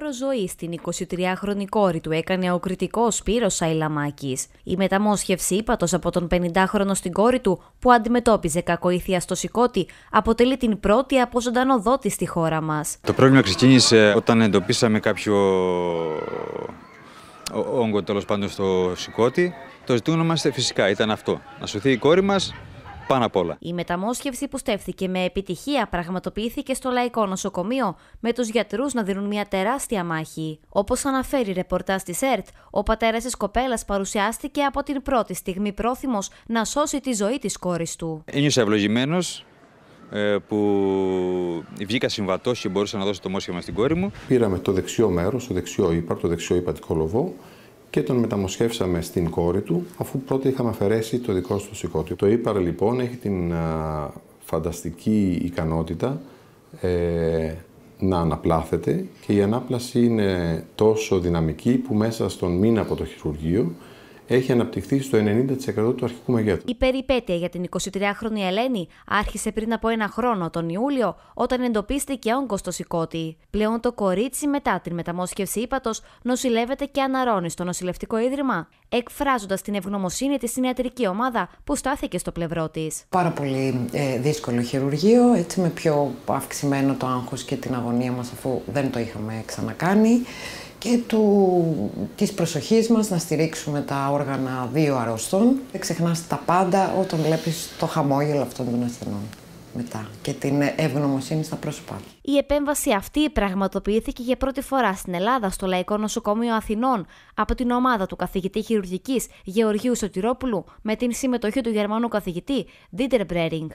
χώρο ζωή στην 23χρονη κόρη του έκανε ο κριτικός Σπύρος Σαϊλαμάκης. Η μεταμόσχευση ύπατο από τον 50χρονο στην κόρη του, που αντιμετώπιζε κακοήθεια στο σηκώτη, αποτελεί την πρώτη από ζωντανό στη χώρα μας. Το πρόβλημα ξεκίνησε όταν εντοπίσαμε κάποιο όγκο τέλος πάντων στο σηκώτη. Το ζητούμενο μας ε, φυσικά ήταν αυτό. Να σωθεί η κόρη μας, η μεταμόσχευση που στέφθηκε με επιτυχία πραγματοποιήθηκε στο Λαϊκό Νοσοκομείο, με τους γιατρούς να δίνουν μια τεράστια μάχη. Όπως αναφέρει η ρεπορτά της ΕΡΤ, ο πατέρας της κοπέλας παρουσιάστηκε από την πρώτη στιγμή πρόθυμος να σώσει τη ζωή της κόρης του. Ένιωσα ευλογημένος ε, που βγήκα συμβατός και μπορούσα να δώσω το μόσχευμα στην κόρη μου. Πήραμε το δεξιό μέρος, το δεξιό ύπαρ, το δεξιό υπατικό λοβό και τον μεταμοσχεύσαμε στην κόρη του, αφού πρώτα είχαμε αφαιρέσει το δικό του σηκώτιο. Το ύπαρ λοιπόν έχει την φανταστική ικανότητα ε, να αναπλάθεται και η ανάπλαση είναι τόσο δυναμική που μέσα στον μήνα από το χειρουργείο έχει αναπτυχθεί στο 90% του αρχικού μεγέθους. Η περιπέτεια για την 23χρονη Ελένη άρχισε πριν από ένα χρόνο, τον Ιούλιο, όταν εντοπίστηκε όγκος στο σηκώτη. Πλέον το κορίτσι μετά την μεταμόσχευση ύπατος νοσηλεύεται και αναρώνει στο νοσηλευτικό ίδρυμα, εκφράζοντας την ευγνωμοσύνη της στην ιατρική ομάδα που στάθηκε στο πλευρό της. Πάρα πολύ ε, δύσκολο χειρουργείο, έτσι με πιο αυξημένο το άγχος και την αγωνία μας, αφού δεν το είχαμε ξανακάνει και του, της προσοχής μας να στηρίξουμε τα όργανα δύο αρρωστών. Δεν ξεχνάς τα πάντα όταν βλέπεις το χαμόγελο αυτών των ασθενών μετά και την ευγνωμοσύνη στα πρόσωπά Η επέμβαση αυτή πραγματοποιήθηκε για πρώτη φορά στην Ελλάδα στο Λαϊκό Νοσοκομείο Αθηνών από την ομάδα του καθηγητή χειρουργικής Γεωργίου Σωτηρόπουλου με την συμμετοχή του Γερμανού καθηγητή Δίτερ Μπρέρινγκ.